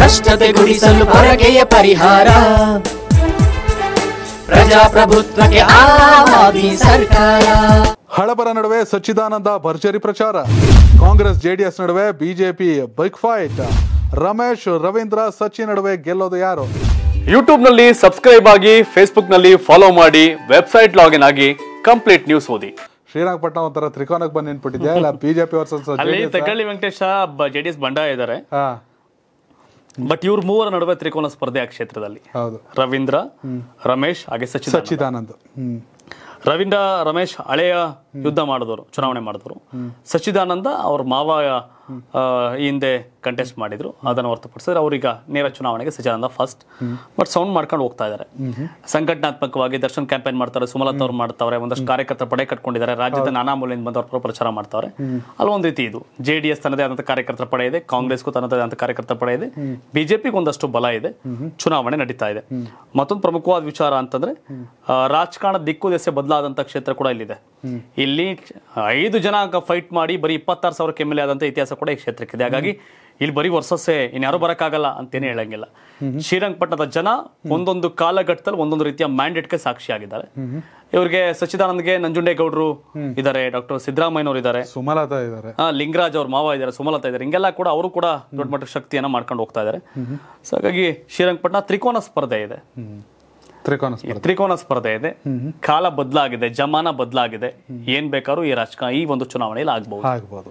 ಭ್ರಷ್ಟತೆ ಗುಡಿಸಲು ಹೊರಗೆಯ ಪರಿಹಾರ ಪ್ರಜಾಪ್ರಭುತ್ವಕ್ಕೆ ಸರ್ಕಾರ ಹಳಬರ ನಡುವೆ ಸಚ್ಚಿದಾನಂದ ಭರ್ಜರಿ ಪ್ರಚಾರ ಕಾಂಗ್ರೆಸ್ ಜೆಡಿಎಸ್ ನಡುವೆ BJP big fight Ramesh Ravindra Sachin ನಡುವೆ ಗೆಲ್ಲೋದು ಯಾರು ಯೂಟ್ಯೂಬ್ ನಲ್ಲಿ ಸಬ್ಸ್ಕ್ರೈಬ್ ಆಗಿ ಫೇಸ್ಬುಕ್ ನಲ್ಲಿ ಫಾಲೋ ಮಾಡಿ ವೆಬ್ಸೈಟ್ ಲಾಗಿನ್ ಆಗಿ ಕಂಪ್ಲೀಟ್ ನ್ಯೂಸ್ ಓದಿ ಶ್ರೀರಂಗಪಟ್ಟಣ ಒಂಥರ ತ್ರಿಕೋನಕ್ಕೆ ಬಂದು ಬಿಜೆಪಿ ವರ್ಸಸ್ ಅಲ್ಲಿ ವೆಂಕಟೇಶ ಜೆಡಿಎಸ್ ಬಂಡಾಯ ಇದ್ದಾರೆ ಬಟ್ ಇವ್ರ ಮೂವರ ನಡುವೆ ತ್ರಿಕೋನ ಸ್ಪರ್ಧೆ ಆ ಕ್ಷೇತ್ರದಲ್ಲಿ ರವೀಂದ್ರ ರಮೇಶ್ ಹಾಗೆ ಸಚ್ಚಿದಾನಂದ್ ರವೀಂದ್ರ ರಮೇಶ್ ಹಳೆಯ ಯುದ್ಧ ಮಾಡಿದವರು ಚುನಾವಣೆ ಮಾಡಿದವರು ಸಚ್ಚಿದಾನಂದ ಅವ್ರ ಮಾವ ಹಿಂದೆ ಕಂಟೆಸ್ಟ್ ಮಾಡಿದ್ರು ಅದನ್ನು ಹೊರತುಪಡಿಸಿದ್ರೆ ಅವರೀಗ ನೇರ ಚುನಾವಣೆಗೆ ಸಜಾನಂದ ಫಸ್ಟ್ ಬಟ್ ಸೌಂಡ್ ಮಾಡ್ಕೊಂಡು ಹೋಗ್ತಾ ಇದ್ದಾರೆ ಸಂಘಟನಾತ್ಮಕವಾಗಿ ದರ್ಶನ್ ಕ್ಯಾಂಪೇನ್ ಮಾಡ್ತಾರೆ ಸುಮಲತ್ ಅವ್ರು ಮಾಡ್ತಾರೆ ಒಂದಷ್ಟು ಕಾರ್ಯಕರ್ತರ ಪಡೆ ಕಟ್ಕೊಂಡಿದ್ದಾರೆ ರಾಜ್ಯದ ನಾನಾ ಮೂಲೆಯಿಂದ ಬಂದವರು ಪ್ರಚಾರ ಮಾಡ್ತಾವ್ರೆ ಒಂದು ರೀತಿ ಇದು ಜೆ ಡಿ ಎಸ್ ತನ್ನದೇ ಆದಂತಹ ಕಾರ್ಯಕರ್ತರ ಪಡೆ ಇದೆ ಕಾಂಗ್ರೆಸ್ಗೂ ತನ್ನದೇ ಆದಂತಹ ಕಾರ್ಯಕರ್ತರ ಪಡೆ ಇದೆ ಬಿಜೆಪಿಗೆ ಒಂದಷ್ಟು ಬಲ ಇದೆ ಚುನಾವಣೆ ನಡೀತಾ ಇದೆ ಮತ್ತೊಂದು ಪ್ರಮುಖವಾದ ವಿಚಾರ ಅಂತಂದ್ರೆ ರಾಜಕಾರಣ ದಿಕ್ಕು ದೆಸೆ ಬದಲಾದಂತಹ ಕ್ಷೇತ್ರ ಕೂಡ ಇಲ್ಲಿದೆ ಇಲ್ಲಿ ಐದು ಜನ ಫೈಟ್ ಮಾಡಿ ಬರೀ ಇಪ್ಪತ್ತಾರು ಸಾವಿರ ಎಮ್ ಎಲ್ ಇತಿಹಾಸ ಕೂಡ ಈ ಇದೆ ಹಾಗಾಗಿ ಇಲ್ಲಿ ಬರೀ ವರ್ಷಸೆ ಇನ್ಯಾರು ಅಂತ ಅಂತೇನೆ ಹೇಳಂಗಿಲ್ಲ ಶ್ರೀರಂಗಪಟ್ಟಣದ ಜನ ಒಂದೊಂದು ಕಾಲಘಟ್ಟದಲ್ಲಿ ಒಂದೊಂದು ರೀತಿಯ ಗೆ ಸಾಕ್ಷಿ ಆಗಿದ್ದಾರೆ ಇವರಿಗೆ ಸಚ್ಚಿದಾನಂದ್ಗೆ ನಂಜುಂಡೇಗೌಡರು ಇದ್ದಾರೆ ಡಾಕ್ಟರ್ ಸಿದ್ದರಾಮಯ್ಯನವರು ಇದ್ದಾರೆ ಸುಮಲತಾ ಇದ್ದಾರೆ ಲಿಂಗರಾಜ್ ಅವ್ರ ಮಾವ ಇದ್ದಾರೆ ಸುಮಲತಾ ಇದ್ದಾರೆ ಹಿಂಗೆಲ್ಲ ಕೂಡ ಅವರು ಕೂಡ ದೊಡ್ಡ ಮಟ್ಟ ಶಕ್ತಿಯನ್ನ ಮಾಡ್ಕೊಂಡು ಹೋಗ್ತಾ ಇದ್ದಾರೆ ಸೊ ಹಾಗಾಗಿ ಶ್ರೀರಂಗಪಟ್ಟಣ ತ್ರಿಕೋನ ಸ್ಪರ್ಧೆ ಇದೆ ತ್ರಿಕೋನ ತ್ರಿಕೋನ ಸ್ಪರ್ಧೆ ಇದೆ ಕಾಲ ಬದಲಾಗಿದೆ ಜಮಾನ ಬದಲಾಗಿದೆ ಏನ್ ಬೇಕಾದ್ರೂ ಈ ರಾಜಕಾರಣ ಈ ಒಂದು ಚುನಾವಣೆಯಲ್ಲಿ ಆಗಬಹುದು ಆಗಬಹುದು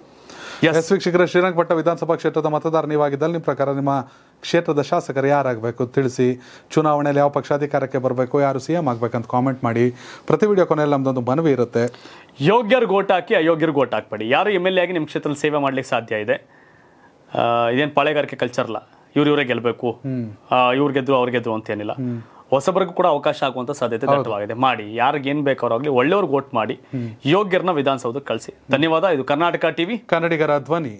ಎಸ್ ವೀಕ್ಷಕರ ಶ್ರೀರಂಗಪಟ್ಟ ವಿಧಾನಸಭಾ ಕ್ಷೇತ್ರದ ಮತದಾರ ನೀವಾಗಿದ್ದಲ್ಲಿ ನಿಮ್ಮ ಪ್ರಕಾರ ನಿಮ್ಮ ಕ್ಷೇತ್ರದ ಶಾಸಕರು ಯಾರಾಗಬೇಕು ತಿಳಿಸಿ ಚುನಾವಣೆಯಲ್ಲಿ ಯಾವ ಪಕ್ಷ ಅಧಿಕಾರಕ್ಕೆ ಬರಬೇಕು ಯಾರು ಸಿ ಎಂ ಆಗಬೇಕಂತ ಕಾಮೆಂಟ್ ಮಾಡಿ ಪ್ರತಿ ವಿಡಿಯೋ ಕೊನೆಯಲ್ಲಿ ನಮ್ಮದೊಂದು ಮನವಿ ಇರುತ್ತೆ ಯೋಗ್ಯರಿಗೆ ಓಟ್ ಹಾಕಿ ಅಯೋಗ್ಯರಿಗೆ ಓಟ್ ಹಾಕ್ಬೇಡಿ ಯಾರು ಎಮ್ ಎಲ್ ಎ ಆಗಿ ನಿಮ್ಮ ಕ್ಷೇತ್ರದಲ್ಲಿ ಸೇವೆ ಮಾಡ್ಲಿಕ್ಕೆ ಸಾಧ್ಯ ಇದೆ ಇದೇನು ಪಾಳೆಗಾರಿಕೆ ಕಲ್ಚರ್ಲ ಇವ್ರು ಇವರೇ ಗೆಲ್ಲಬೇಕು ಇವ್ರು ಗೆದ್ರು ಅವ್ರು ಗೆದ್ರು ಅಂತೇನಿಲ್ಲ ಹೊಸಬರಿಗೂ ಕೂಡ ಅವಕಾಶ ಆಗುವಂತ ಸಾಧ್ಯತೆ ದಟ್ಟವಾಗಿದೆ ಮಾಡಿ ಯಾರಿಗೇನ್ ಆಗಲಿ ಒಳ್ಳೆಯವ್ರಿಗೆ ವೋಟ್ ಮಾಡಿ ಯೋಗ್ಯರನ್ನ ವಿಧಾನಸೌಧಕ್ಕೆ ಕಳಿಸಿ ಧನ್ಯವಾದ ಇದು ಕರ್ನಾಟಕ ಟಿವಿ ಕನ್ನಡಿಗರ ಧ್ವನಿ